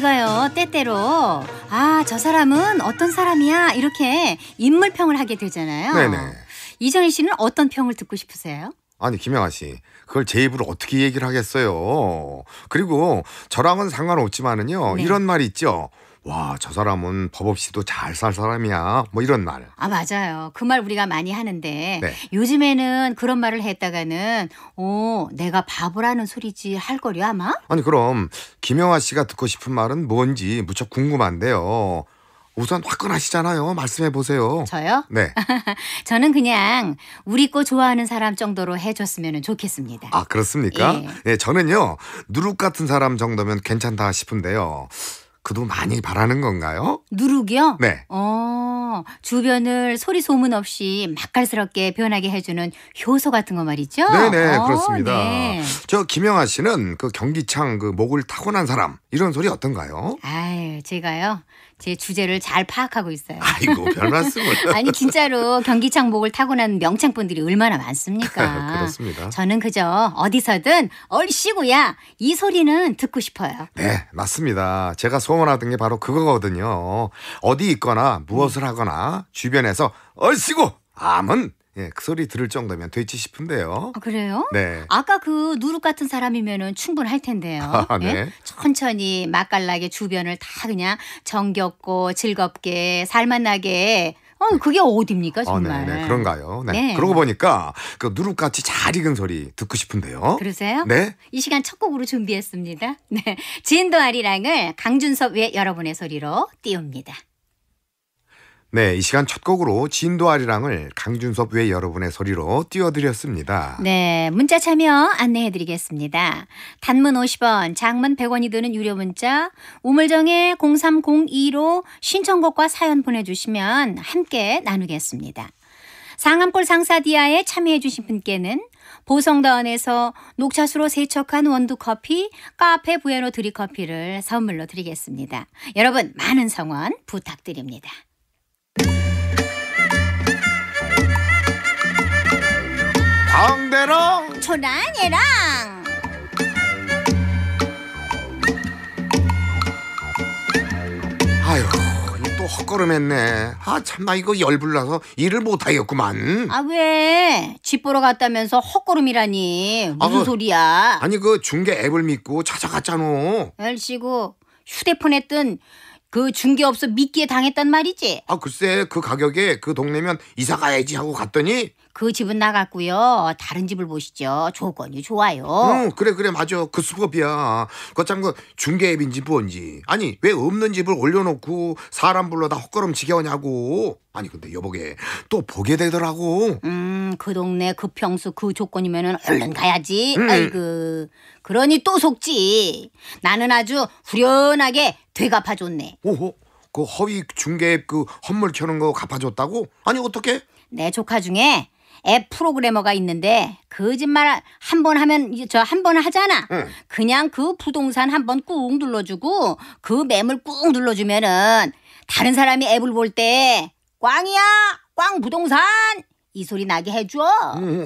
우리가요, 때때로, 아, 저 사람은 어떤 사람이야? 이렇게 인물평을 하게 되잖아요. 네네. 이정희 씨는 어떤 평을 듣고 싶으세요? 아니 김영아 씨 그걸 제 입으로 어떻게 얘기를 하겠어요 그리고 저랑은 상관없지만은요 네. 이런 말 있죠 와, 저 사람은 법 없이도 잘 살 사람이야. 뭐 이런 말. 아, 맞아요. 그 말 우리가 많이 하는데 네. 요즘에는 그런 말을 했다가는 오 어, 내가 바보라는 소리지 할 거려 아마? 아니, 그럼 김영아 씨가 듣고 싶은 말은 뭔지 무척 궁금한데요. 우선 화끈하시잖아요. 말씀해 보세요. 저요? 네. 저는 그냥 우리 거 좋아하는 사람 정도로 해줬으면 좋겠습니다. 아 그렇습니까? 예. 네, 저는요 누룩 같은 사람 정도면 괜찮다 싶은데요. 그도 많이 바라는 건가요? 누룩이요? 네. 어, 주변을 소리 소문 없이 맛깔스럽게 변하게 해주는 효소 같은 거 말이죠? 네네, 어, 그렇습니다. 네. 저 김영아 씨는 그 경기창 그 목을 타고난 사람, 이런 소리 어떤가요? 아유, 제가요. 제 주제를 잘 파악하고 있어요. 아이고 별 말씀을. 아니 진짜로 경기창복을 타고난 명창분들이 얼마나 많습니까? 그렇습니다. 저는 그저 어디서든 얼씨구야 이 소리는 듣고 싶어요. 네 맞습니다. 제가 소원하던 게 바로 그거거든요. 어디 있거나 무엇을 하거나 주변에서 얼씨구 암은 예, 그 소리 들을 정도면 됐지 싶은데요. 아, 그래요? 네. 아까 그 누룩 같은 사람이면은 충분할 텐데요. 아, 네. 예? 천천히 맛깔나게 주변을 다 그냥 정겹고 즐겁게 살맛나게 어, 네. 그게 어딥니까 아, 네, 정말? 아, 네, 그런가요? 네. 네. 그러고 보니까 그 누룩같이 잘 익은 소리 듣고 싶은데요. 그러세요? 네. 이 시간 첫 곡으로 준비했습니다. 네, 진도 아리랑을 강준섭의 여러분의 소리로 띄웁니다. 네, 이 시간 첫 곡으로 진도 아리랑을 강준섭 외 여러분의 소리로 띄워드렸습니다. 네, 문자 참여 안내해드리겠습니다. 단문 50원, 장문 100원이 드는 유료 문자 우물정에 0302로 신청곡과 사연 보내주시면 함께 나누겠습니다. 상암골 상사디아에 참여해주신 분께는 보성다원에서 녹차수로 세척한 원두 커피, 카페 부에노 드립 커피를 선물로 드리겠습니다. 여러분 많은 성원 부탁드립니다. 강대랑 초란이랑 아유 또 헛걸음했네 아 참나 이거 열불나서 일을 못하겠구만 아 왜? 집 보러 갔다면서 헛걸음이라니 아, 무슨 아, 소리야 아니 그 중계 앱을 믿고 찾아갔잖아 열씨고 휴대폰에 뜬그 중개업소 미끼에 당했단 말이지. 아 글쎄 그 가격에 그 동네면 이사 가야지 하고 갔더니 그 집은 나갔고요. 다른 집을 보시죠. 조건이 좋아요. 응, 그래 그래 맞아. 그 수법이야. 거참 그 중개 앱인지 뭔지. 아니 왜 없는 집을 올려놓고 사람 불러 다헛걸음지겨우냐고 아니 근데 여보게 또 보게 되더라고. 음, 그 동네 그 평수 그 조건이면은 얼른 음. 가야지. 음. 아이고. 그러니 또 속지. 나는 아주 후련하게 되갚아 줬네. 오호. 그 허위 중개 앱그 헌물 켜는 거 갚아줬다고? 아니 어떻게? 내 조카 중에 앱 프로그래머가 있는데 거짓말 한 번 하면 저 한 번 하잖아. 응. 그냥 그 부동산 한 번 꾹 눌러주고 그 매물 꾹 눌러주면은 다른 사람이 앱을 볼 때 꽝이야 꽝 부동산 이 소리 나게 해줘.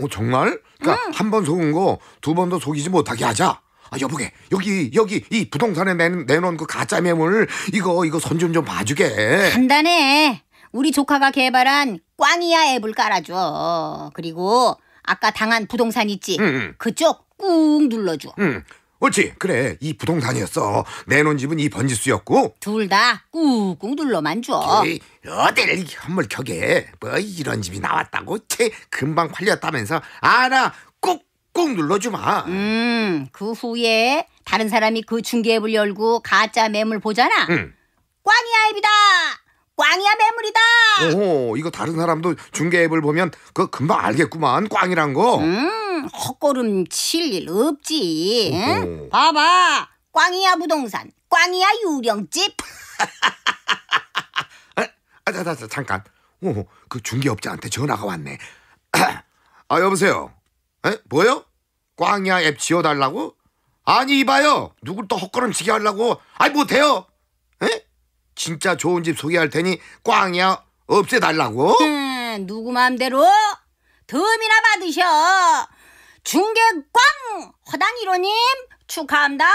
오, 정말? 그러니까 응. 한번 속은 거 두 번 더 속이지 못하게 하자. 아, 여보게 여기 여기 이 부동산에 내, 내놓은 그 가짜 매물 이거 이거 손좀좀 봐주게. 간단해. 우리 조카가 개발한 꽝이야 앱을 깔아줘. 그리고 아까 당한 부동산 있지? 응, 응. 그쪽 꾹 눌러줘. 응. 옳지. 그래. 이 부동산이었어. 내놓은 집은 이 번지수였고. 둘 다 꾹꾹 눌러만 줘. 에이, 어딜 현물 격에 뭐 이런 집이 나왔다고 채 금방 팔렸다면서 알아 꾹꾹 눌러주마. 음, 그 후에 다른 사람이 그 중개앱을 열고 가짜 매물 보잖아. 응. 꽝이야 앱이다. 꽝이야 매물이다. 오, 이거 다른 사람도 중개 앱을 보면 그 금방 알겠구만 꽝이란 거. 음, 헛걸음 칠 일 없지. 응? 봐봐, 꽝이야 부동산, 꽝이야 유령집. 아, 자, 자, 자, 잠깐. 오, 그 중개업자한테 전화가 왔네. 아, 여보세요. 에? 뭐요? 꽝이야 앱 지어달라고? 아니 이봐요. 누굴 또 헛걸음치게 하려고? 아이 못해요. 진짜 좋은 집 소개할 테니 꽝이야 없애달라고? 음, 누구 마음대로 덤이나 받으셔. 중계 꽝! 허당 1호님 축하합니다.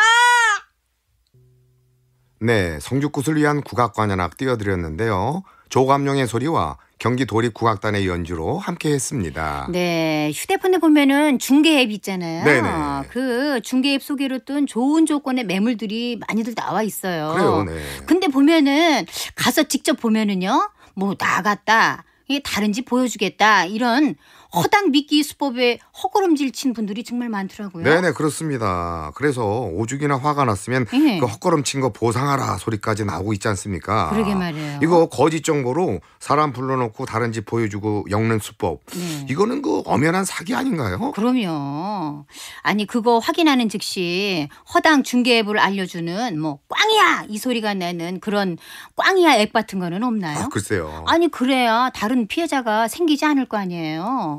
네, 성주꽃을 위한 국악관현악 띄워드렸는데요. 조감룡의 소리와 경기 도립국악단의 연주로 함께 했습니다. 네. 휴대폰에 보면은 중계 앱 있잖아요. 네네. 그 중계 앱 소개로 뜬 좋은 조건의 매물들이 많이들 나와 있어요. 그래요. 네. 근데 보면은 가서 직접 보면은요. 뭐 나갔다. 이게 다른지 보여주겠다. 이런 허당 미끼 수법에 헛걸음질 친 분들이 정말 많더라고요. 네네 그렇습니다. 그래서 오죽이나 화가 났으면 네. 그 헛걸음친 거 보상하라 소리까지 나오고 있지 않습니까? 그러게 말이에요. 이거 거짓 정보로 사람 불러놓고 다른 집 보여주고 엮는 수법. 네. 이거는 그 엄연한 사기 아닌가요? 그럼요. 아니 그거 확인하는 즉시 허당 중개앱을 알려주는 뭐 꽝이야 이 소리가 나는 그런 꽝이야 앱 같은 거는 없나요? 아, 글쎄요. 아니 그래야 다른 피해자가 생기지 않을 거 아니에요.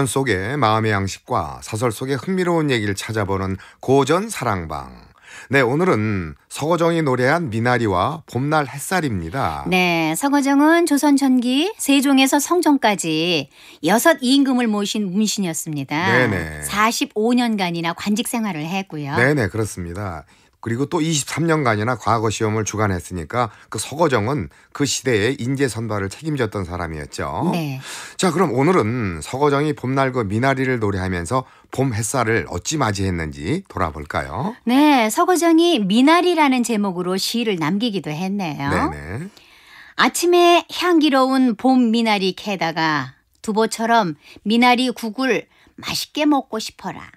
고전 속의 마음의 양식과 사설 속의 흥미로운 얘기를 찾아보는 고전 사랑방. 네, 오늘은 서거정이 노래한 미나리와 봄날 햇살입니다. 네, 서거정은 조선 전기 세종에서 성종까지 여섯 임금을 모신 문신이었습니다. 네네. 45년간이나 관직 생활을 했고요. 네네, 그렇습니다. 그리고 또 23년간이나 과거 시험을 주관했으니까 그 서거정은 그 시대의 인재 선발을 책임졌던 사람이었죠. 네. 자, 그럼 오늘은 서거정이 봄날 그 미나리를 노래하면서 봄 햇살을 어찌 맞이했는지 돌아볼까요? 네, 서거정이 미나리라는 제목으로 시를 남기기도 했네요. 네네. 아침에 향기로운 봄 미나리 캐다가 두보처럼 미나리 국을 맛있게 먹고 싶어라.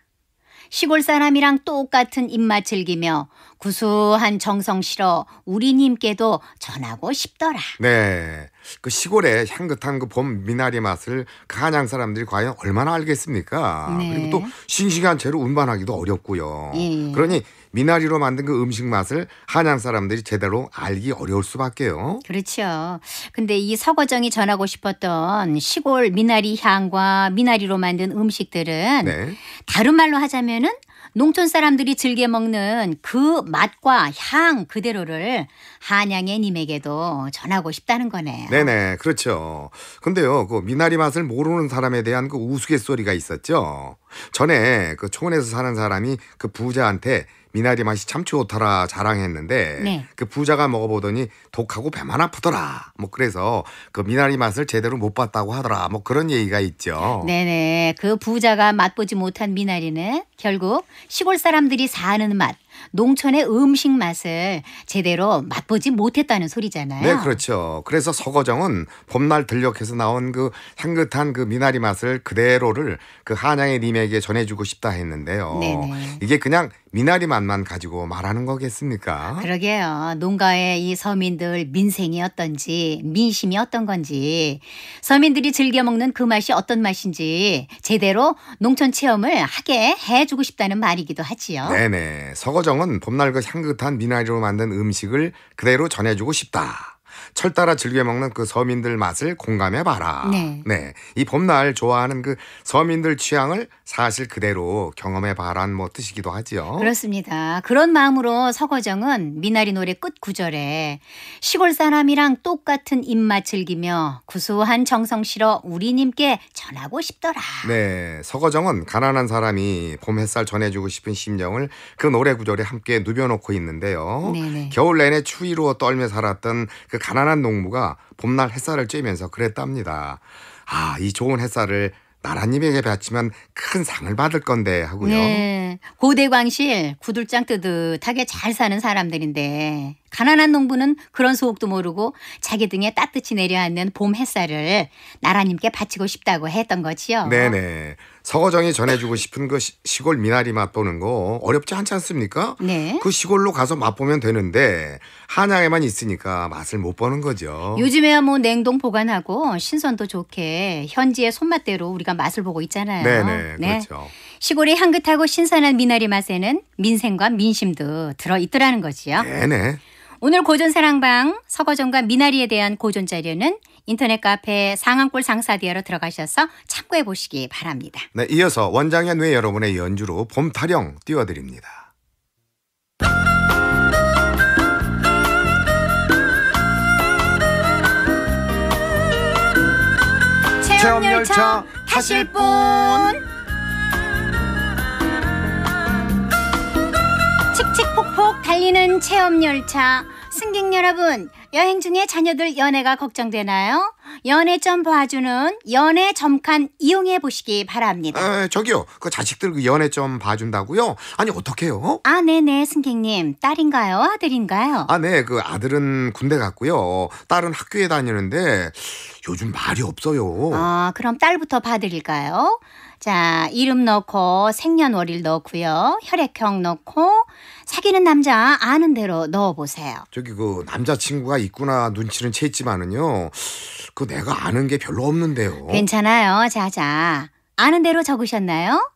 시골 사람이랑 똑같은 입맛 즐기며 구수한 정성 실어 우리님께도 전하고 싶더라. 네. 그 시골의 향긋한 그 봄 미나리 맛을 한양 사람들이 과연 얼마나 알겠습니까? 네. 그리고 또 싱싱한 채로 운반하기도 어렵고요. 예. 그러니 미나리로 만든 그 음식 맛을 한양 사람들이 제대로 알기 어려울 수밖에요. 그렇죠. 근데 이 서거정이 전하고 싶었던 시골 미나리 향과 미나리로 만든 음식들은 네. 다른 말로 하자면은 농촌 사람들이 즐겨 먹는 그 맛과 향 그대로를 한양의 님에게도 전하고 싶다는 거네요. 네네, 그렇죠. 근데요, 그 미나리 맛을 모르는 사람에 대한 그 우스갯소리가 있었죠. 전에 그 촌에서 사는 사람이 그 부자한테 미나리 맛이 참 좋더라 자랑했는데 네. 그 부자가 먹어보더니 독하고 배만 아프더라. 뭐 그래서 그 미나리 맛을 제대로 못 봤다고 하더라. 뭐 그런 얘기가 있죠. 네네. 그 부자가 맛보지 못한 미나리는 결국 시골 사람들이 사는 맛, 농촌의 음식 맛을 제대로 맛보지 못했다는 소리잖아요. 네, 그렇죠. 그래서 서거정은 봄날 들녘에서 나온 그 향긋한 그 미나리 맛을 그대로를 그 한양의 님에게 전해주고 싶다 했는데요. 네네. 이게 그냥 미나리 맛만 가지고 말하는 거겠습니까? 그러게요. 농가의 이 서민들 민생이 어떤지 민심이 어떤 건지 서민들이 즐겨 먹는 그 맛이 어떤 맛인지 제대로 농촌 체험을 하게 해주고 싶다는 말이기도 하지요. 네네. 서거 서정은 봄날 그 향긋한 미나리로 만든 음식을 그대로 전해주고 싶다. 철 따라 즐겨 먹는 그 서민들 맛을 공감해 봐라. 네. 네. 이 봄날 좋아하는 그 서민들 취향을 사실 그대로 경험해 봐란 뭐 뜻이기도 하지요. 그렇습니다. 그런 마음으로 서거정은 미나리 노래 끝 구절에 시골 사람이랑 똑같은 입맛 즐기며 구수한 정성 실어 우리님께 전하고 싶더라. 네. 서거정은 가난한 사람이 봄 햇살 전해주고 싶은 심정을 그 노래 구절에 함께 누벼놓고 있는데요. 네네. 겨울 내내 추위로 떨며 살았던 그 가난 가난한 농부가 봄날 햇살을 쬐면서 그랬답니다. 아, 이 좋은 햇살을 나라님에게 바치면 큰 상을 받을 건데 하고요. 네. 고대광실 구들장 뜨듯하게 잘 사는 사람들인데 가난한 농부는 그런 소옥도 모르고 자기 등에 따뜻히 내려앉는 봄 햇살을 나라님께 바치고 싶다고 했던 거지요. 네네. 서거정이 전해주고 싶은 그 시, 골 미나리 맛보는 거 어렵지 않지 않습니까? 네. 그 시골로 가서 맛보면 되는데 한양에만 있으니까 맛을 못 보는 거죠. 요즘에야 뭐 냉동 보관하고 신선도 좋게 현지의 손맛대로 우리가 맛을 보고 있잖아요. 네네. 네. 그렇죠. 시골의 향긋하고 신선한 미나리 맛에는 민생과 민심도 들어 있더라는 거지요. 네네. 오늘 고전 사랑방 서거전과 미나리에 대한 고전 자료는 인터넷 카페 상암골 상사디아로 들어가셔서 참고해 보시기 바랍니다. 네, 이어서 원장의 뇌 여러분의 연주로 봄 타령 띄워드립니다. 체험열차 타실 분 칙칙폭폭 달리는 체험열차 승객 여러분, 여행 중에 자녀들 연애가 걱정되나요? 연애 점 봐주는 연애 점칸 이용해 보시기 바랍니다. 에, 저기요, 그 자식들 그 연애 점 봐준다고요? 아니 어떡해요? 아, 네네, 승객님. 딸인가요? 아들인가요? 아, 네, 그 아들은 군대 갔고요. 딸은 학교에 다니는데 요즘 말이 없어요. 아, 그럼 딸부터 봐드릴까요? 자, 이름 넣고 생년월일 넣고요. 혈액형 넣고 사귀는 남자 아는 대로 넣어보세요. 저기 그 남자친구가 있구나 눈치는 챘지만은요. 그 내가 아는 게 별로 없는데요. 괜찮아요. 자자. 아는 대로 적으셨나요?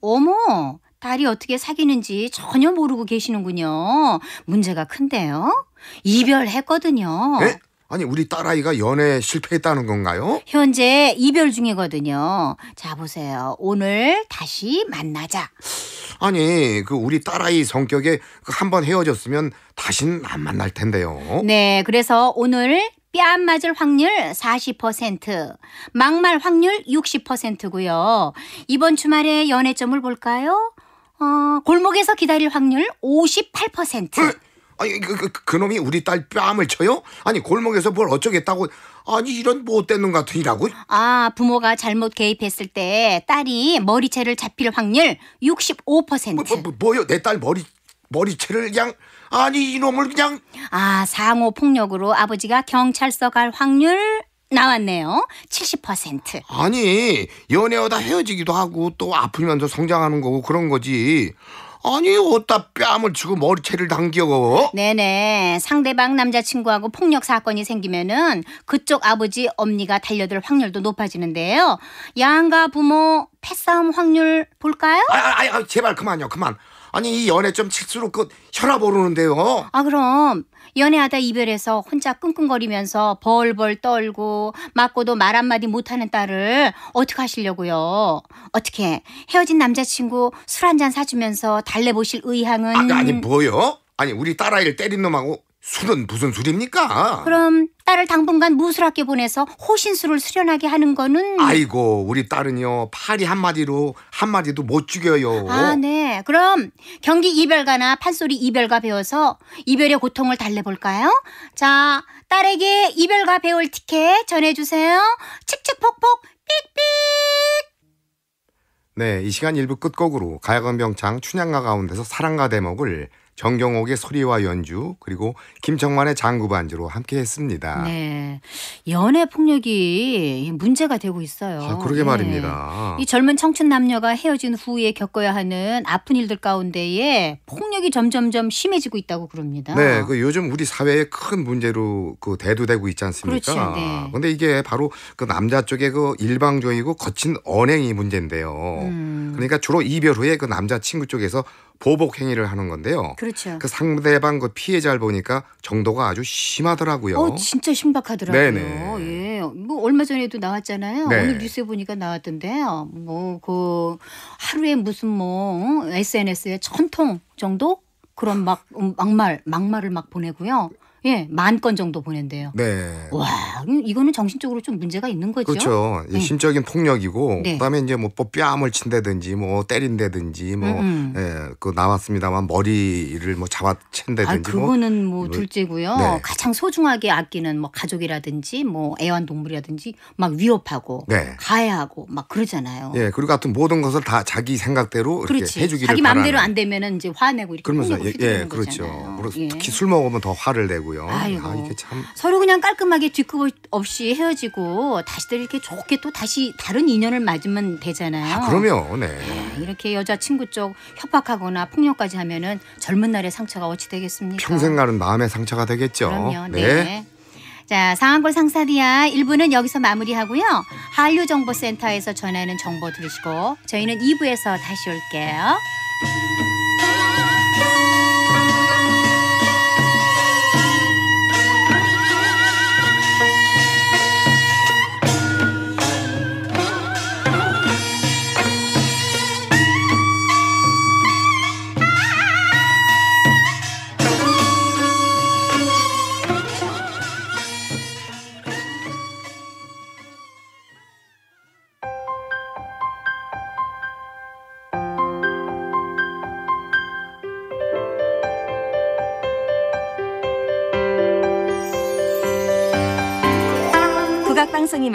어머, 딸이 어떻게 사귀는지 전혀 모르고 계시는군요. 문제가 큰데요. 이별했거든요. 에? 아니 우리 딸아이가 연애 실패했다는 건가요? 현재 이별 중이거든요. 자 보세요. 오늘 다시 만나자. 아니 그 우리 딸아이 성격에 그 한번 헤어졌으면 다신 안 만날 텐데요. 네, 그래서 오늘 뺨 맞을 확률 40%, 막말 확률 60%고요. 이번 주말에 연애점을 볼까요? 어, 골목에서 기다릴 확률 58%. 아니 그, 그, 그 놈이 우리 딸 뺨을 쳐요? 아니 골목에서 뭘 어쩌겠다고 아니 이런 못된 뭐 놈같으니라고아 부모가 잘못 개입했을 때 딸이 머리채를 잡힐 확률 65%. 뭐, 뭐, 뭐, 뭐요? 내 딸 머리 머리채를 그냥 아니 이놈을 그냥 아 상호 폭력으로 아버지가 경찰서 갈 확률 나왔네요. 70%. 아니 연애하다 헤어지기도 하고 또 아프면서 성장하는 거고 그런 거지. 아니 어디다 뺨을 치고 머리채를 당겨 네네 상대방 남자친구하고 폭력 사건이 생기면은 그쪽 아버지 엄니가 달려들 확률도 높아지는데요 양가 부모 패싸움 확률 볼까요? 아, 아, 아 제발 그만요 그만 아니 이 연애 좀 칠수록 그 혈압 오르는데요 아 그럼 연애하다 이별해서 혼자 끙끙거리면서 벌벌 떨고 맞고도 말 한마디 못하는 딸을 어떻게 하시려고요? 어떻게 헤어진 남자친구 술 한잔 사주면서 달래보실 의향은 아, 아니 뭐요? 아니 우리 딸아이를 때린 놈하고 술은 무슨 술입니까? 그럼 딸을 당분간 무술학교 보내서 호신술을 수련하게 하는 거는 아이고 우리 딸은요 파리 한 마디로 한 마디도 못 죽여요. 아, 네. 그럼 경기 이별가나 판소리 이별가 배워서 이별의 고통을 달래볼까요? 자, 딸에게 이별가 배울 티켓 전해주세요. 칙칙폭폭 삑삑. 네, 이 시간 일부 끝곡으로 가야건병창 춘향가 가운데서 사랑가 대목을 정경옥의 소리와 연주 그리고 김청만의 장구반주로 함께했습니다. 네, 연애 폭력이 문제가 되고 있어요. 아, 그러게 네. 말입니다. 이 젊은 청춘 남녀가 헤어진 후에 겪어야 하는 아픈 일들 가운데에 폭력이 점점점 심해지고 있다고 그럽니다. 네, 그 요즘 우리 사회에 큰 문제로 그 대두되고 있지 않습니까? 그렇죠. 네. 근데 이게 바로 그 남자 쪽의 그 일방적이고 거친 언행이 문제인데요. 음. 그러니까 주로 이별 후에 그 남자 친구 쪽에서 보복 행위를 하는 건데요. 그렇죠. 그 상대방 그 피해자를 보니까 정도가 아주 심하더라고요. 어, 진짜 심각하더라고요. 네네. 예. 뭐 얼마 전에도 나왔잖아요. 네. 오늘 뉴스에 보니까 나왔던데요. 뭐그 하루에 무슨 뭐 어? SNS에 천통 정도 그런 막 음, 막말 막말을 막 보내고요. 예, 만 건 정도 보낸대요. 네. 와, 이거는 정신적으로 좀 문제가 있는 거죠. 그렇죠. 네. 심적인 폭력이고 네. 그다음에 이제 뭐, 뭐 뺨을 친다든지 뭐 때린다든지 뭐 음, 음. 예, 그 나왔습니다만 머리를 뭐 잡아 챈다든지 아, 그거는 뭐, 뭐 둘째고요. 네. 가장 소중하게 아끼는 뭐 가족이라든지 뭐 애완동물이라든지 막 위협하고 네. 가해하고 막 그러잖아요. 예, 그리고 같은 모든 것을 다 자기 생각대로 이렇게 해주기를 자기 마음대로 안 되면은 이제 화내고 이렇게 그러면서 예, 예 그렇죠. 예. 특히 술 먹으면 더 화를 내고 되고요. 아이고. 아, 이게 참 서로 그냥 깔끔하게 뒤끝 없이 헤어지고 다시들 이렇게 좋게 또 다시 다른 인연을 맞으면 되잖아요. 아, 그러면 네. 네. 이렇게 여자 친구 쪽 협박하거나 폭력까지 하면은 젊은 날의 상처가 어찌 되겠습니까? 평생 가는 마음의 상처가 되겠죠. 그럼요. 네. 네. 자, 상한골 상사디아 1부는 여기서 마무리하고요. 한류정보센터에서 전하는 정보 들으시고 저희는 2부에서 다시 올게요.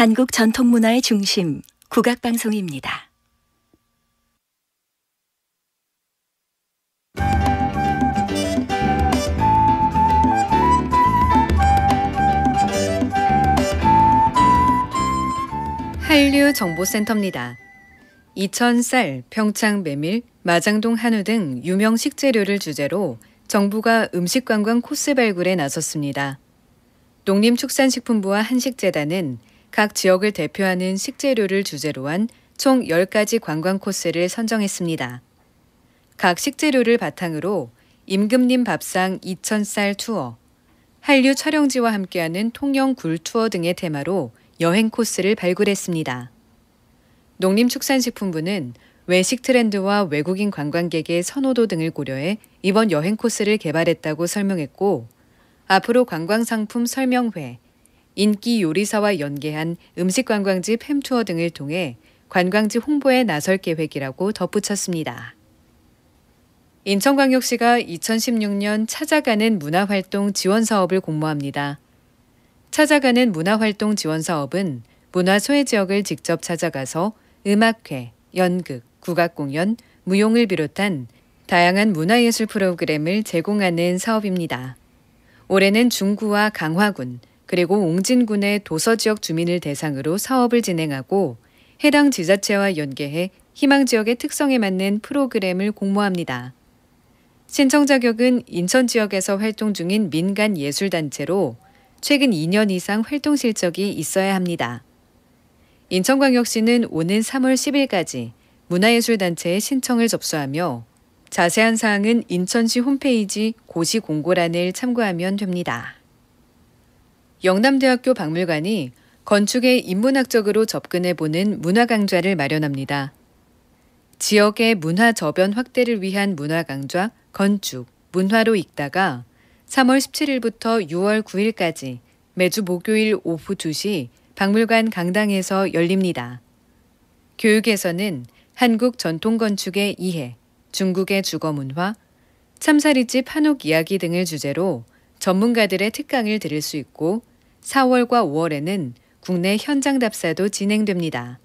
한국 전통문화의 중심, 국악방송입니다. 한류 정보센터입니다. 이천 쌀, 평창 메밀, 마장동 한우 등 유명 식재료를 주제로 정부가 음식 관광 코스 발굴에 나섰습니다. 농림축산식품부와 한식재단은 각 지역을 대표하는 식재료를 주제로 한 총 10가지 관광 코스를 선정했습니다. 각 식재료를 바탕으로 임금님 밥상 2,000쌀 투어, 한류 촬영지와 함께하는 통영 굴 투어 등의 테마로 여행 코스를 발굴했습니다. 농림축산식품부는 외식 트렌드와 외국인 관광객의 선호도 등을 고려해 이번 여행 코스를 개발했다고 설명했고, 앞으로 관광상품 설명회, 인기 요리사와 연계한 음식 관광지 팸투어 등을 통해 관광지 홍보에 나설 계획이라고 덧붙였습니다. 인천광역시가 2016년 찾아가는 문화활동 지원 사업을 공모합니다. 찾아가는 문화활동 지원 사업은 문화 소외 지역을 직접 찾아가서 음악회, 연극, 국악공연, 무용을 비롯한 다양한 문화예술 프로그램을 제공하는 사업입니다. 올해는 중구와 강화군, 그리고 옹진군의 도서 지역 주민을 대상으로 사업을 진행하고 해당 지자체와 연계해 희망 지역의 특성에 맞는 프로그램을 공모합니다. 신청 자격은 인천 지역에서 활동 중인 민간 예술단체로 최근 2년 이상 활동 실적이 있어야 합니다. 인천광역시는 오는 3월 10일까지 문화예술단체에 신청을 접수하며 자세한 사항은 인천시 홈페이지 고시공고란을 참고하면 됩니다. 영남대학교 박물관이 건축에 인문학적으로 접근해 보는 문화 강좌를 마련합니다. 지역의 문화 저변 확대를 위한 문화 강좌 건축 문화로 읽다가 3월 17일부터 6월 9일까지 매주 목요일 오후 2시 박물관 강당에서 열립니다. 교육에서는 한국 전통 건축의 이해, 중국의 주거 문화, 참사리집 한옥 이야기 등을 주제로 전문가들의 특강을 들을 수 있고 4월과 5월에는 국내 현장 답사도 진행됩니다.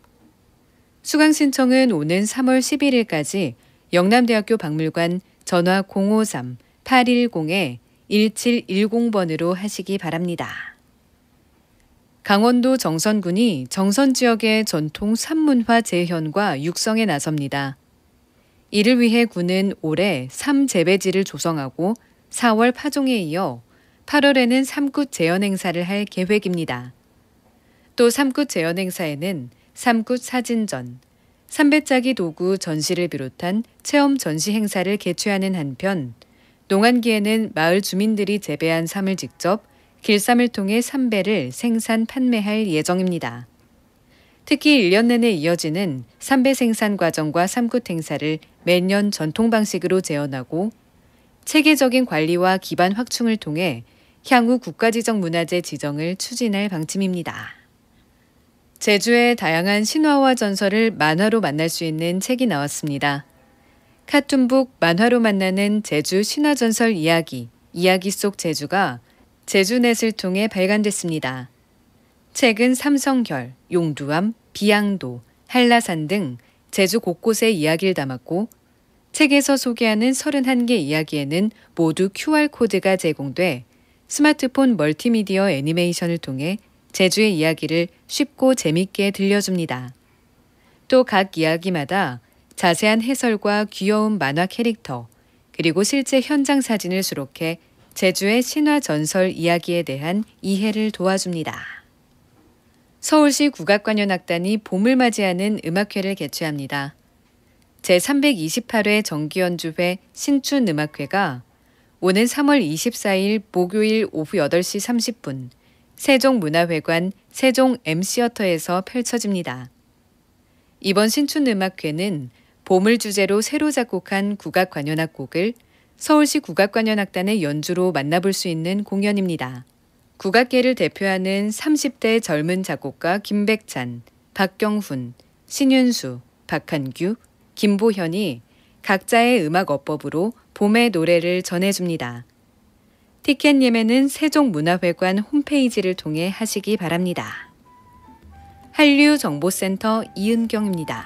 수강 신청은 오는 3월 11일까지 영남대학교 박물관 전화 053-810-1710번으로 하시기 바랍니다. 강원도 정선군이 정선 지역의 전통 산문화 재현과 육성에 나섭니다. 이를 위해 군은 올해 삼재배지를 조성하고 4월 파종에 이어 8월에는 삼굿 재현 행사를 할 계획입니다. 또 삼굿 재현 행사에는 삼굿 사진전, 삼배짜기 도구 전시를 비롯한 체험 전시 행사를 개최하는 한편 농한기에는 마을 주민들이 재배한 삶을 직접 길쌈을 통해 삼배를 생산 판매할 예정입니다. 특히 1년 내내 이어지는 삼배 생산 과정과 삼굿 행사를 매년 전통 방식으로 재현하고 체계적인 관리와 기반 확충을 통해 향후 국가지정 문화재 지정을 추진할 방침입니다. 제주의 다양한 신화와 전설을 만화로 만날 수 있는 책이 나왔습니다. 카툰북 만화로 만나는 제주 신화전설 이야기, 이야기 속 제주가 제주넷을 통해 발간됐습니다. 책은 삼성결, 용두암, 비양도, 한라산 등 제주 곳곳의 이야기를 담았고 책에서 소개하는 31개 이야기에는 모두 QR코드가 제공돼 스마트폰 멀티미디어 애니메이션을 통해 제주의 이야기를 쉽고 재밌게 들려줍니다. 또 각 이야기마다 자세한 해설과 귀여운 만화 캐릭터, 그리고 실제 현장 사진을 수록해 제주의 신화 전설 이야기에 대한 이해를 도와줍니다. 서울시 국악관현악단이 봄을 맞이하는 음악회를 개최합니다. 제328회 정기연주회 신춘음악회가 오는 3월 24일 목요일 오후 8시 30분 세종문화회관 세종 M시어터에서 펼쳐집니다. 이번 신춘음악회는 봄을 주제로 새로 작곡한 국악관현악곡을 서울시 국악관현악단의 연주로 만나볼 수 있는 공연입니다. 국악계를 대표하는 30대 젊은 작곡가 김백찬, 박경훈, 신윤수, 박한규, 김보현이 각자의 음악 어법으로 봄의 노래를 전해줍니다. 티켓 예매는 세종문화회관 홈페이지를 통해 하시기 바랍니다. 한류정보센터 이은경입니다.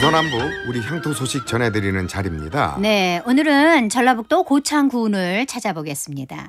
동서남북 우리 향토 소식 전해드리는 자리입니다. 네, 오늘은 전라북도 고창군을 찾아보겠습니다.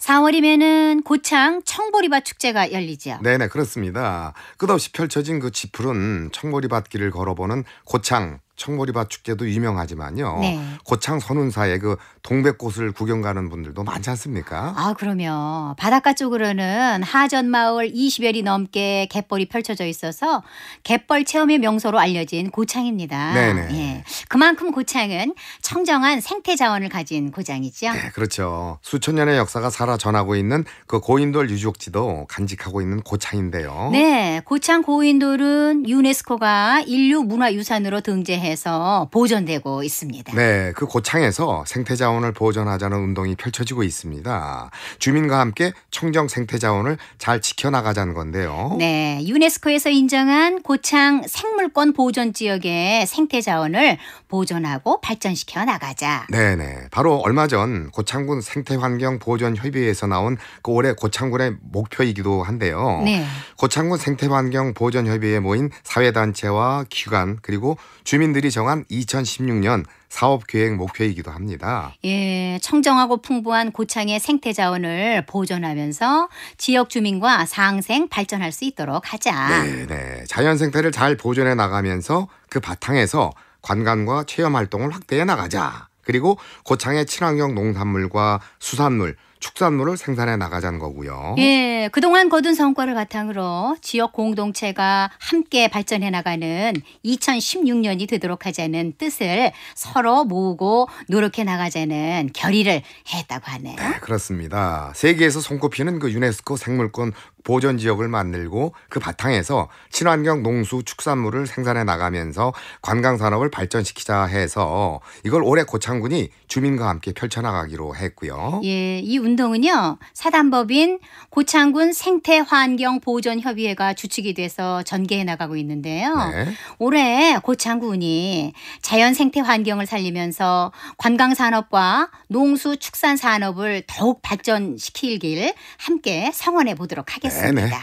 4월이면은 고창 청보리밭 축제가 열리죠. 네네 그렇습니다. 끝없이 펼쳐진 그 지푸른 청보리밭길을 걸어보는 고창 청보리밭 축제도 유명하지만요. 네. 고창 선운사에그 동백꽃을 구경 가는 분들도 많지 않습니까? 아, 그러면 바닷가 쪽으로는 하전 마을 20여리 넘게 갯벌이 펼쳐져 있어서 갯벌 체험의 명소로 알려진 고창입니다. 네네. 예. 그만큼 고창은 청정한 생태 자원을 가진 고장이죠. 네, 그렇죠. 수천 년의 역사가 살아 전하고 있는 그 고인돌 유적지도 간직하고 있는 고창인데요. 네, 고창 고인돌은 유네스코가 인류 문화유산으로 등재해 해서 보존되고 있습니다. 네, 그 고창에서 생태자원을 보존하자는 운동이 펼쳐지고 있습니다. 주민과 함께 청정 생태자원을 잘 지켜나가자는 건데요. 네, 유네스코에서 인정한 고창 생물권 보존 지역의 생태자원을 보존하고 발전시켜 나가자. 네, 네. 바로 얼마 전 고창군 생태환경 보존 협의회에서 나온 그 올해 고창군의 목표이기도 한데요. 네. 고창군 생태환경 보존 협의회 에 모인 사회단체와 기관 그리고 주민들 시민들이 정한 2016년 사업계획 목표이기도 합니다. 예, 청정하고 풍부한 고창의 생태 자원을 보존하면서 지역 주민과 상생 발전할 수 있도록 하자. 네, 네. 자연 생태를 잘 보존해 나가면서 그 바탕에서 관광과 체험 활동을 확대해 나가자. 그리고 고창의 친환경 농산물과 수산물, 축산물을 생산해 나가자는 거고요. 예, 그동안 거둔 성과를 바탕으로 지역 공동체가 함께 발전해 나가는 2016년이 되도록 하자는 뜻을 서로 모으고 노력해 나가자는 결의를 했다고 하네요. 네, 그렇습니다. 세계에서 손꼽히는 그 유네스코 생물권 보존 지역을 만들고 그 바탕에서 친환경 농수 축산물을 생산해 나가면서 관광 산업을 발전시키자 해서 이걸 올해 고창군이 주민과 함께 펼쳐 나가기로 했고요. 예, 이 운. 운동은요, 사단법인 고창군 생태환경보존협의회가 주축이 돼서 전개해 나가고 있는데요. 네. 올해 고창군이 자연 생태 환경을 살리면서 관광산업과 농수 축산산업을 더욱 발전시키길 함께 성원해 보도록 하겠습니다. 네네. 네.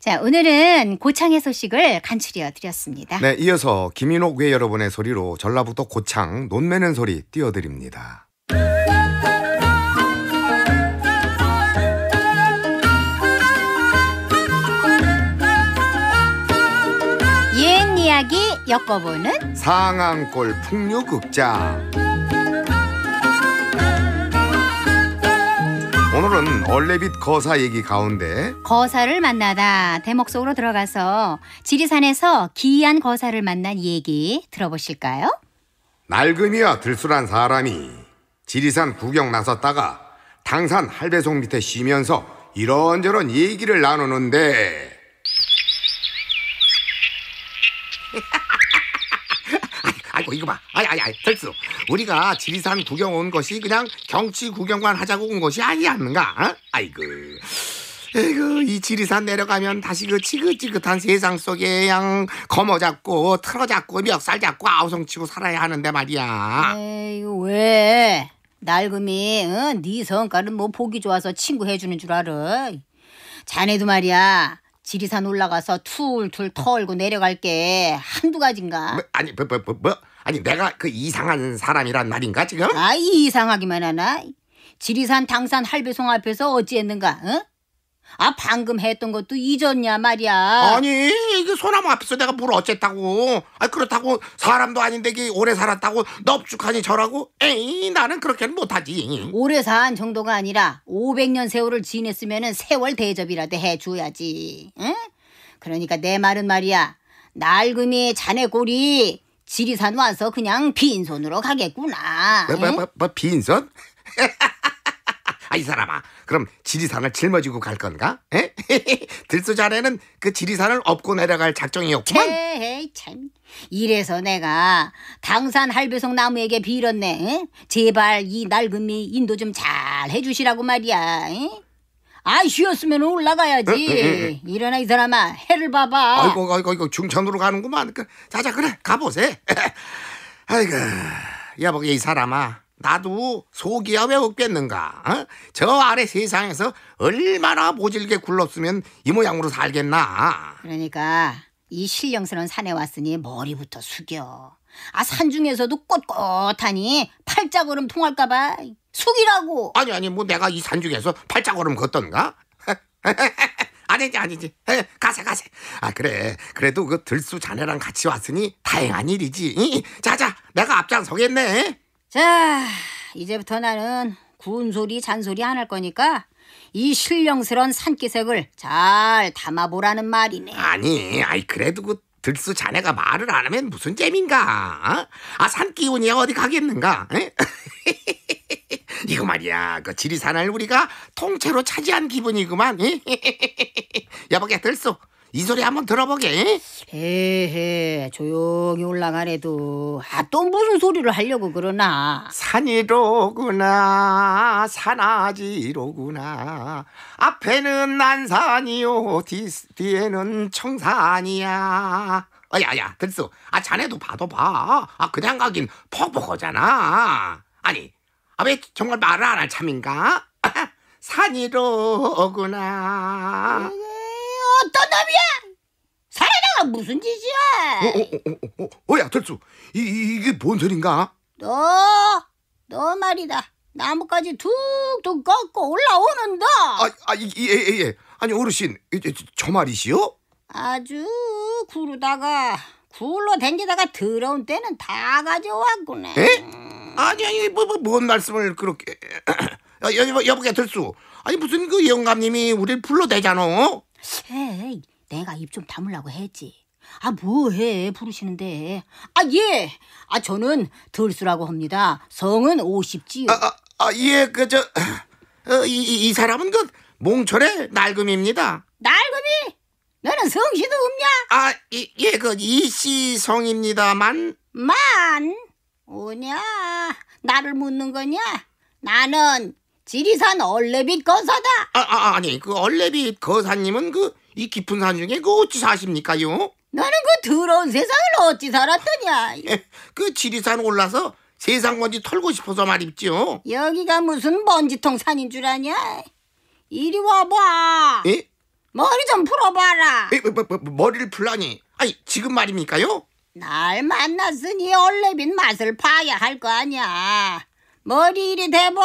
자, 오늘은 고창의 소식을 간추려 드렸습니다. 네, 이어서 김인옥 외 여러분의 소리로 전라북도 고창 논매는 소리 띄워드립니다. 엮어보는 상암골 풍류극장 오늘은 얼레빗 거사 얘기 가운데 거사를 만나다 대목 속으로 들어가서 지리산에서 기이한 거사를 만난 얘기 들어보실까요? 낡은이와 들술한 사람이 지리산 구경 나섰다가 당산 할배송 밑에 쉬면서 이런저런 얘기를 나누는데 아이고 이거 봐. 아이 아이 아이 셀수 우리가 지리산 구경 온 것이 그냥 경치 구경만 하자고 온 것이 아니었는가? 어? 아이고. 에이그 이 지리산 내려가면 다시 그 지긋지긋한 세상 속에 양 거머 잡고 틀어 잡고 멱살 잡고 아우성 치고 살아야 하는데 말이야. 에이 왜? 낡음이 응? 어? 네 성깔은 뭐 보기 좋아서 친구 해주는 줄 알아. 자네도 말이야. 지리산 올라가서 툴툴 털고 내려갈게 한두 가지인가? 뭐, 아니 뭐, 뭐, 뭐, 뭐 아니 내가 그 이상한 사람이란 말인가 지금? 아이 이상하기만 하나. 지리산 당산 할배송 앞에서 어찌했는가? 응? 아 방금 했던 것도 잊었냐 말이야. 아니 이게 소나무 앞에서 내가 뭘 어쨌다고? 아 그렇다고 사람도 아닌데 이게 오래 살았다고 넙죽하니 저라고? 에이 나는 그렇게는 못하지. 오래 산 정도가 아니라 500년 세월을 지냈으면은 세월 대접이라도 해줘야지. 응? 그러니까 내 말은 말이야. 낡음이 자네 골이 지리산 와서 그냥 빈손으로 가겠구나. 뭐, 뭐, 뭐, 뭐 빈손? 아, 이 사람아. 그럼 지리산을 짊어지고 갈 건가? 들소자네는 그 지리산을 업고 내려갈 작정이었구만. 에이, 참. 이래서 내가 당산 할배송 나무에게 빌었네. 에? 제발 이 낡은미 인도 좀 잘 해주시라고 말이야. 에? 안 쉬었으면 올라가야지. 어, 어, 어, 일어나 이 사람아. 해를 봐봐. 아이고 아이고 이고 중천으로 가는구만. 그, 자자 그래 가보세. 아이고 여보 이 사람아. 나도 속이야 왜 없겠는가? 어? 저 아래 세상에서 얼마나 모질게 굴렀으면 이 모양으로 살겠나? 그러니까 이 신령스러운 산에 왔으니 머리부터 숙여. 아산 중에서도 꼿꼿하니 팔자걸음 통할까봐 숙이라고. 아니 아니 뭐 내가 이 산 중에서 팔자걸음 걷던가? 아니지 아니지 가세 가세 아 그래 그래도 그 들수 자네랑 같이 왔으니 다행한 일이지 자자 내가 앞장서겠네 자 이제부터 나는 군소리 잔소리 안 할 거니까 이 신령스런 산기색을 잘 담아보라는 말이네 아니 아이 그래도 그 들수 자네가 말을 안 하면 무슨 재미인가 어? 아 산기운이 어디 가겠는가 이거 말이야 그 지리산을 우리가 통째로 차지한 기분이구만 여보게 들소 이 소리 한번 들어보게 에헤 조용히 올라가래도 아또 무슨 소리를 하려고 그러나 산이로구나 산아지로구나 앞에는 난산이요 뒤, 뒤에는 청산이야 어, 야야 들소 아 자네도 봐도 봐아 그냥 가긴 퍽퍽하잖아 아니 아왜 정말 말을 안 할 참인가? 산이로구나. 오 에이, 어떤 놈이야? 사이라가 무슨 짓이야? 어, 어, 어, 야, 들수. 이, 이, 이게 뭔 소린가? 너, 너 말이다. 나뭇가지 툭툭 꺾고 올라오는다. 아, 아, 예, 예, 예. 아니, 어르신, 저, 저 말이시요? 아주 구르다가 굴로 댕기다가 더러운 때는 다 가져왔구나. 에? 아니 아니 뭐, 뭐, 뭔 말씀을 그렇게 여보 여보게 들수 아니 무슨 그 영감님이 우리 불러대잖아 어? 에 내가 입 좀 다물라고 했지 아 뭐해 부르시는데 아예아 예. 아, 저는 들수라고 합니다 성은 오십지요 아예그저 아, 아, 아 예, 그, 어, 이, 이 사람은 그 몽철의 낡음입니다 낡음이 너는 성씨도 없냐 아예그 이씨 성입니다만 만 뭐냐? 나를 묻는 거냐? 나는 지리산 얼레빗 거사다. 아, 아, 아 아니 그 얼레빛 거사님은 그 이 깊은 산 중에 그 어찌 사십니까요? 너는 그 더러운 세상을 어찌 살았더냐? 예, 그 지리산 올라서 세상 먼지 털고 싶어서 말입지요. 여기가 무슨 먼지통 산인 줄 아냐? 이리 와봐. 예? 머리 좀 풀어봐라. 에, 예, 뭐, 뭐, 뭐, 머리를 풀라니? 아니 지금 말입니까요? 날 만났으니 얼레빈 맛을 봐야 할 거 아니야. 머리 어, 이리 대봐.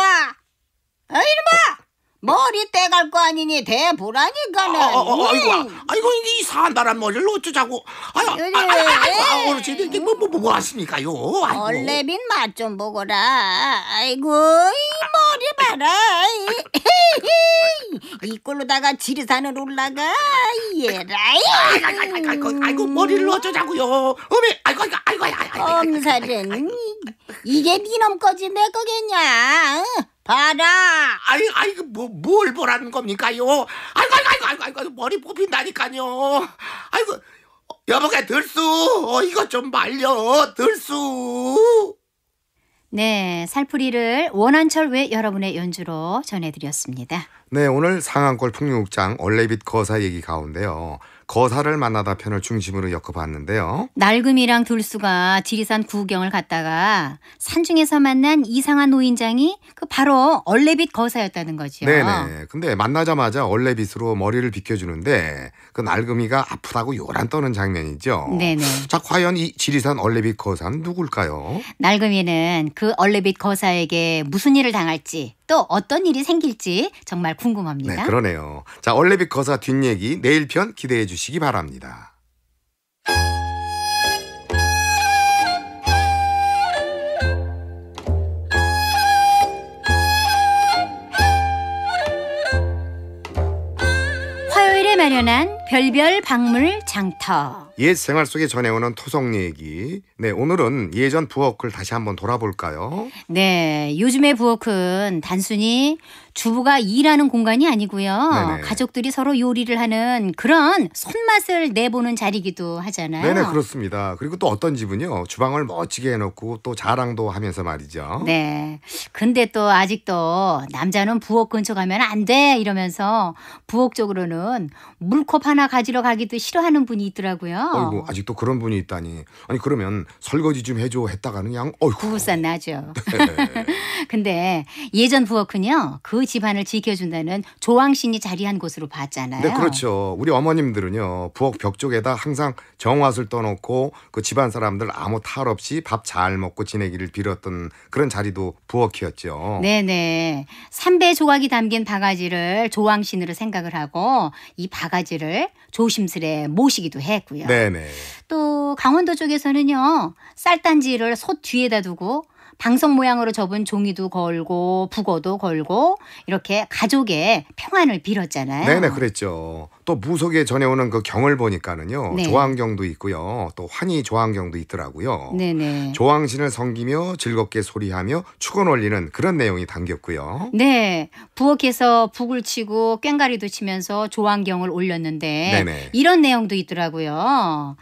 어, 이놈아 머리 떼갈 거 아니니 대보라니까는. 아, 아, 아, 아이고, 아, 이고이 사나란 머리를 어쩌자고. 아유, 그래. 아, 아, 어르신 이게 뭐, 뭐, 뭐왔십니까요 아이고. 얼레빈 맛좀 보거라. 아이고, 이 머리 봐라. 이꼴로다가 지리산을 올라가. 얘라이. 아이고, 아이고, 머리를 어쩌자고요. 어미, 아이고, 아이고, 아이고, 아이고. 엄살은 이게 미놈 거지 내 거겠냐? 응? 봐라. 아이, 아이, 그 뭐, 뭘 보라는 겁니까요? 아이고, 아이고, 아이고, 아이고, 아이고 머리 뽑힌다니까요. 아이고, 어, 여보게 들수, 어, 이거 좀 말려, 들수. 네, 살풀이를 원한철 외 여러분의 연주로 전해드렸습니다. 네, 오늘 상암골 풍류국장 얼레빗 거사 얘기 가운데요. 거사를 만나다 편을 중심으로 엮어봤는데요. 낡음이랑 둘수가 지리산 구경을 갔다가 산중에서 만난 이상한 노인장이 그 바로 얼레빗 거사였다는 거죠. 네네. 근데 만나자마자 얼레빗으로 머리를 비켜주는데 그 낡음이가 아프다고 요란 떠는 장면이죠. 네네. 자, 과연 이 지리산 얼레빗 거사는 누굴까요? 낡음이는 그 얼레빗 거사에게 무슨 일을 당할지 또 어떤 일이 생길지 정말 궁금합니다. 네, 그러네요. 자, 얼레비 거사 뒷얘기 내일 편 기대해 주시기 바랍니다. 화요일에 마련한 별별 박물 장터. 옛 생활 속에 전해오는 토속 얘기. 네, 오늘은 예전 부엌을 다시 한번 돌아볼까요? 네, 요즘의 부엌은 단순히 주부가 일하는 공간이 아니고요. 네네. 가족들이 서로 요리를 하는 그런 손맛을 내보는 자리기도 이 하잖아요. 네네, 그렇습니다. 그리고 또 어떤 집은요, 주방을 멋지게 해놓고 또 자랑도 하면서 말이죠. 네, 근데 또 아직도 남자는 부엌 근처 가면 안 돼! 이러면서 부엌 쪽으로는 물컵 하나 가지러 가기도 싫어하는 분이 있더라고요. 어이구, 아직도 그런 분이 있다니. 아니 그러면 설거지 좀 해줘 했다가는 그냥 어이구. 부부싸 나죠. 네. 근데 예전 부엌은요 그 집안을 지켜준다는 조왕신이 자리한 곳으로 봤잖아요. 네 그렇죠. 우리 어머님들은요 부엌 벽 쪽에다 항상 정화수를 떠놓고 그 집안 사람들 아무 탈 없이 밥 잘 먹고 지내기를 빌었던 그런 자리도 부엌이었죠. 네네. 삼배 조각이 담긴 바가지를 조왕신으로 생각을 하고 이 바가지를 조심스레 모시기도 했고요. 네네. 또 강원도 쪽에서는요 쌀단지를 솥 뒤에다 두고 방석 모양으로 접은 종이도 걸고 북어도 걸고 이렇게 가족의 평안을 빌었잖아요. 네네 그랬죠. 또 무속에 전해오는 그 경을 보니까는요. 네. 조항경도 있고요. 또 환희 조항경도 있더라고요. 네네. 조항신을 섬기며 즐겁게 소리하며 축원 올리는 그런 내용이 담겼고요. 네. 부엌에서 북을 치고 꽹가리도 치면서 조항경을 올렸는데 네네. 이런 내용도 있더라고요.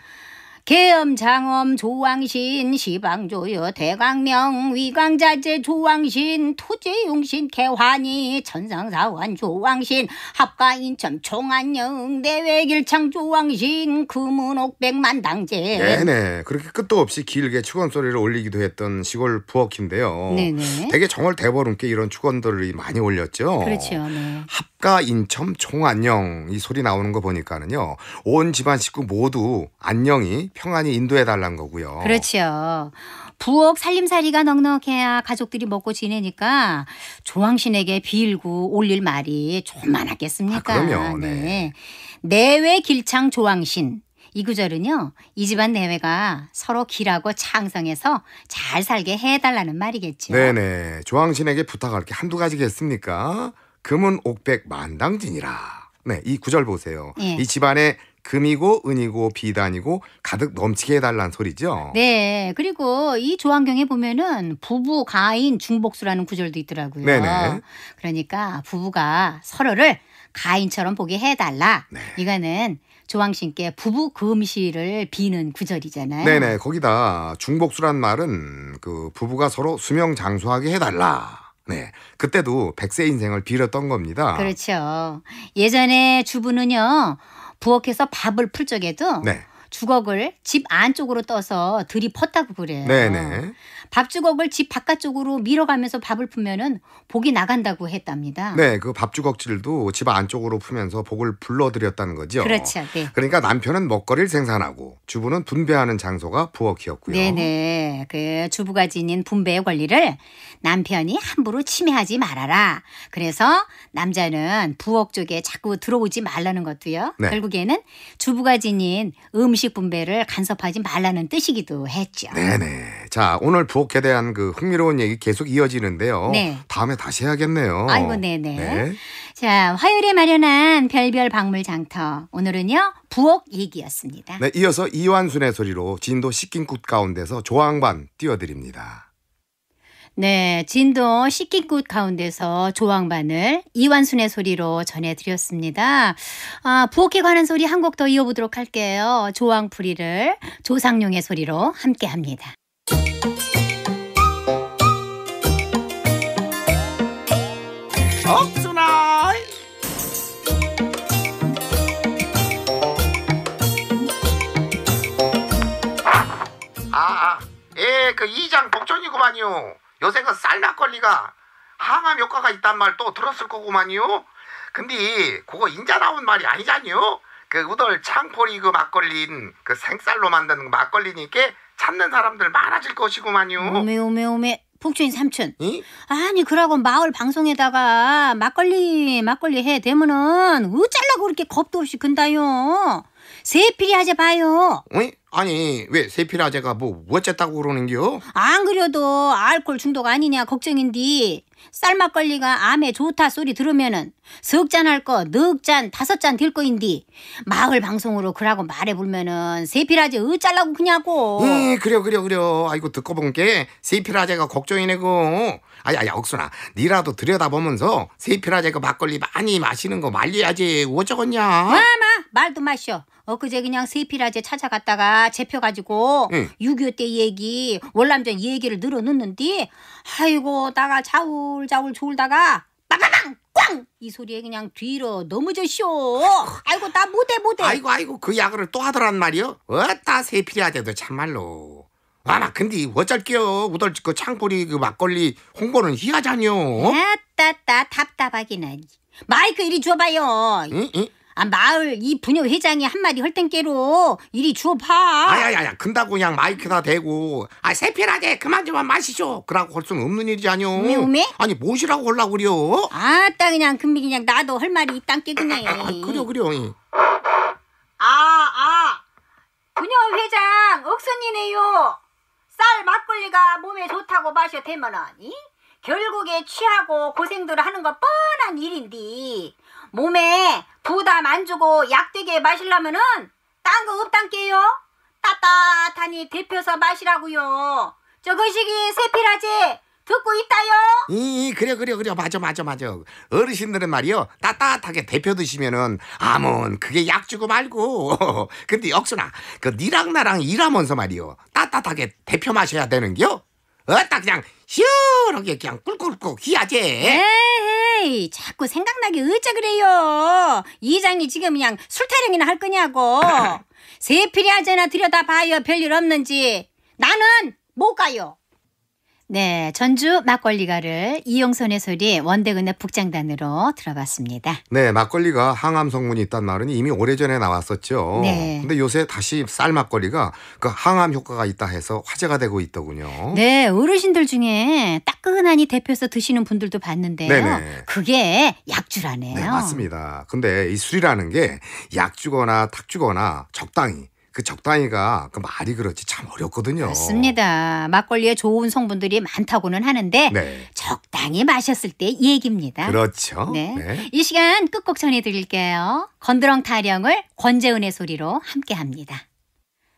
계엄 장엄 조왕신 시방조여 대광명 위광자재 조왕신 토제용신 개환이 천상사원 조왕신 합가인천 총안영 내외길창 조왕신 금은옥백만당제 네네 그렇게 끝도 없이 길게 축원 소리를 올리기도 했던 시골 부엌인데요. 네네. 되게 정월 대보름께 이런 축원들을 많이 올렸죠. 그렇죠. 네. 갑가 인첨 종안녕 이 소리 나오는 거 보니까는요. 온 집안 식구 모두 안녕이 평안히 인도해 달란 거고요. 그렇지요. 부엌 살림살이가 넉넉해야 가족들이 먹고 지내니까 조왕신에게 빌고 올릴 말이 좀 많았겠습니까? 아, 그럼요. 네. 네. 내외 길창 조왕신 이 구절은요, 이 집안 내외가 서로 길하고 창성해서 잘 살게 해달라는 말이겠죠. 네네. 조항신에게 부탁할 게 한두 가지겠습니까? 금은 옥백 만당진이라. 네, 이 구절 보세요. 예. 이 집안에 금이고 은이고 비단이고 가득 넘치게 해달라는 소리죠. 네. 그리고 이 조안경에 보면은 부부 가인 중복수라는 구절도 있더라고요. 네네. 그러니까 부부가 서로를 가인처럼 보게 해달라. 네. 이거는 조왕신께 부부 금시를 비는 구절이잖아요. 네네. 거기다 중복수란 말은 그 부부가 서로 수명장수하게 해달라. 네. 그때도 100세 인생을 빌었던 겁니다. 그렇죠. 예전에 주부는요, 부엌에서 밥을 풀 적에도 네. 주걱을 집 안쪽으로 떠서 들이퍼다고 그래요. 네네. 밥주걱을 집 바깥쪽으로 밀어가면서 밥을 풀면은 복이 나간다고 했답니다. 네, 그 밥주걱질도 집 안쪽으로 풀면서 복을 불러들였다는 거죠. 그렇죠. 네. 그러니까 남편은 먹거리를 생산하고 주부는 분배하는 장소가 부엌이었고요. 네네. 네. 그 주부가 지닌 분배의 권리를 남편이 함부로 침해하지 말아라. 그래서 남자는 부엌 쪽에 자꾸 들어오지 말라는 것도요. 네. 결국에는 주부가 지닌 음식 분배를 간섭하지 말라는 뜻이기도 했죠. 네네. 네. 자, 오늘 부엌에 대한 그 흥미로운 얘기 계속 이어지는데요. 네. 다음에 다시 해야겠네요. 아이고, 네네. 네. 네. 자, 화요일에 마련한 별별 박물 장터. 오늘은요, 부엌 얘기였습니다. 네, 이어서 이완순의 소리로 진도 식긴굿 가운데서 조항반 띄워드립니다. 네, 진도 식기굿 가운데서 조항반을 이완순의 소리로 전해드렸습니다. 아, 부엌에 관한 소리 한 곡 더 이어보도록 할게요. 조항풀이를 조상룡의 소리로 함께합니다. 적순아 아예그 아. 이장 복전이구만요요새그 쌀락걸리가 항암 효과가 있단 말 또 들었을 거구만요 근데 그거 인자 나온 말이 아니잖요 그 우덜 창포리 그 막걸린 그 생쌀로 만든 막걸리니까 찾는 사람들 많아질 것이구만요 오메 오메 오메 봉춘이 삼촌. 응? 아니 그러고 마을 방송에다가 막걸리 막걸리 해 되면은 어쩌려고 그렇게 겁도 없이 근다요. 세필이 하자 봐요. 응? 아니 왜 세필 하재가뭐 어쨌다고 그러는겨? 안 그래도 알콜 중독 아니냐 걱정인디 쌀막걸리가 암에 좋다 소리 들으면은 석 잔 할 거, 넉 잔, 다섯 잔 될 거인디 마을 방송으로 그라고 말해보면은 세필아재 어쩌라고 그냥고 응, 그려 그려 그려. 아이고 듣고 본 게 세필아재가 걱정이네고. 아야야 억순아, 니라도 들여다보면서 세필아재가 그 막걸리 많이 마시는 거 말려야지 어쩌겠냐. 마마 말도 마셔. 엊그제 그냥 세필아제 찾아갔다가 재펴가지고 응. 6.25 때 얘기 월남전 얘기를 늘어놓는디 아이고 나가 자울자울 졸다가 빠바방 꽝! 이 소리에 그냥 뒤로 넘어졌쇼. 아이고 나 못해 못해. 아이고 아이고 그 야구를 또 하더란 말이요. 어따 세필아제도 참말로. 아마 근데 어쩔게요. 우덜 그 창보리 그 막걸리 홍보는 희하잖요. 아따따 답답하기는. 마이크 이리 줘봐요. 응? 응? 아, 마을 이 부녀 회장이 한마디 헐땡깨로 이리 주워파. 아야야야 근다고 그냥 마이크나 대고 아 세필하게 그만 좀 마시죠. 그라고 할 수는 없는 일이지 아니오. 우메, 아니 무시라고 헐라 그려? 아 딱 그냥 금비 그냥 나도 할 말이 이땅게 그냥. 아, 아, 그려 그려. 아 아. 부녀 회장 억순이네요. 쌀 막걸리가 몸에 좋다고 마셔 되면은니 결국에 취하고 고생들 하는 거 뻔한 일인데 몸에 부담 안 주고 약되게 마시려면은 딴거 없단께요. 따뜻하니 데펴서 마시라고요. 저거시기 그 세필하지 듣고 있다요. 이 그래 그래 그래 맞아 맞아 맞아. 어르신들은 말이요 따뜻하게 데펴 드시면은 아몬 그게 약 주고 말고. 근데 역순아 그 니랑 나랑 일하면서 말이요 따뜻하게 데펴 마셔야 되는겨. 어따 그냥 시원하게 그냥 꿀꿀꿀 귀하지 에이 자꾸 생각나게 어째 그래요. 이장이 지금 그냥 술타령이나 할 거냐고. 세필이 하제나 들여다봐요 별일 없는지. 나는 못 가요. 네, 전주 막걸리가를 이용선의 소리 원대근의 북장단으로 들어봤습니다. 네, 막걸리가 항암 성분이 있단 말은 이미 오래전에 나왔었죠. 네. 근데 요새 다시 쌀 막걸리가 그 항암 효과가 있다 해서 화제가 되고 있더군요. 네, 어르신들 중에 따끈하니 데펴서 드시는 분들도 봤는데요. 네네. 그게 약주라네요. 네, 맞습니다. 근데 이 술이라는 게 약주거나 탁주거나 적당히 그 적당히가 그 말이 그렇지 참 어렵거든요. 맞습니다. 막걸리에 좋은 성분들이 많다고는 하는데 네. 적당히 마셨을 때 얘기입니다. 그렇죠. 네. 네. 이 시간 끝곡 전해드릴게요. 건드렁 타령을 권재은의 소리로 함께합니다.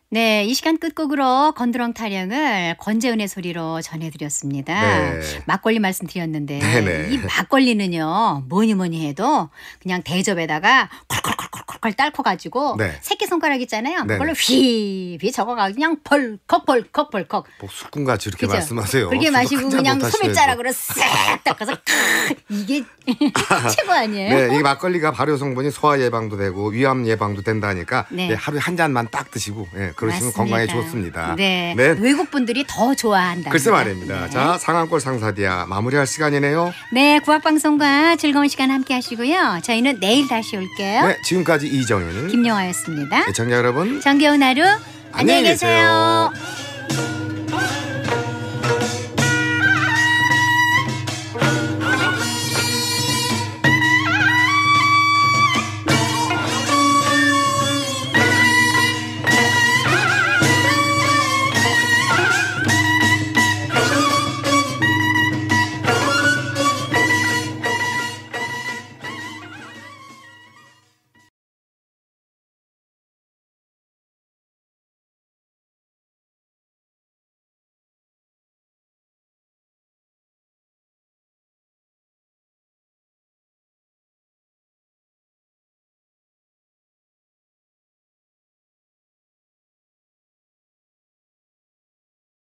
네, 이 시간 끝곡으로 건드렁 타령을 권재은의 소리로 전해드렸습니다. 네. 막걸리 말씀드렸는데 네네. 네. 이 막걸리는요 뭐니 뭐니 해도 그냥 대접에다가 콜콜콜콜콜 딸코가지고 네. 손가락 있잖아요. 네네. 그걸로 휘휘 적어가 그냥 벌컥 벌컥 벌컥. 복수꾼같이 뭐 이렇게 그렇 말씀하세요. 그렇게 마시고 그냥 소매자락으로 싹 닦아서 이게 최고 아니에요? 네, 이 막걸리가 발효 성분이 소화 예방도 되고 위암 예방도 된다니까 네. 네, 하루에 한 잔만 딱 드시고 네, 그러시면 맞습니다. 건강에 좋습니다. 네. 네. 외국 분들이 더 좋아한다. 글쎄 말입니다. 네. 자, 상한골 상사디아 마무리할 시간이네요. 네, 구학방송과 즐거운 시간 함께 하시고요. 저희는 내일 다시 올게요. 네, 지금까지 이정윤 김영아였습니다. 애청자 여러분 정겨운 하루 안녕히 계세요.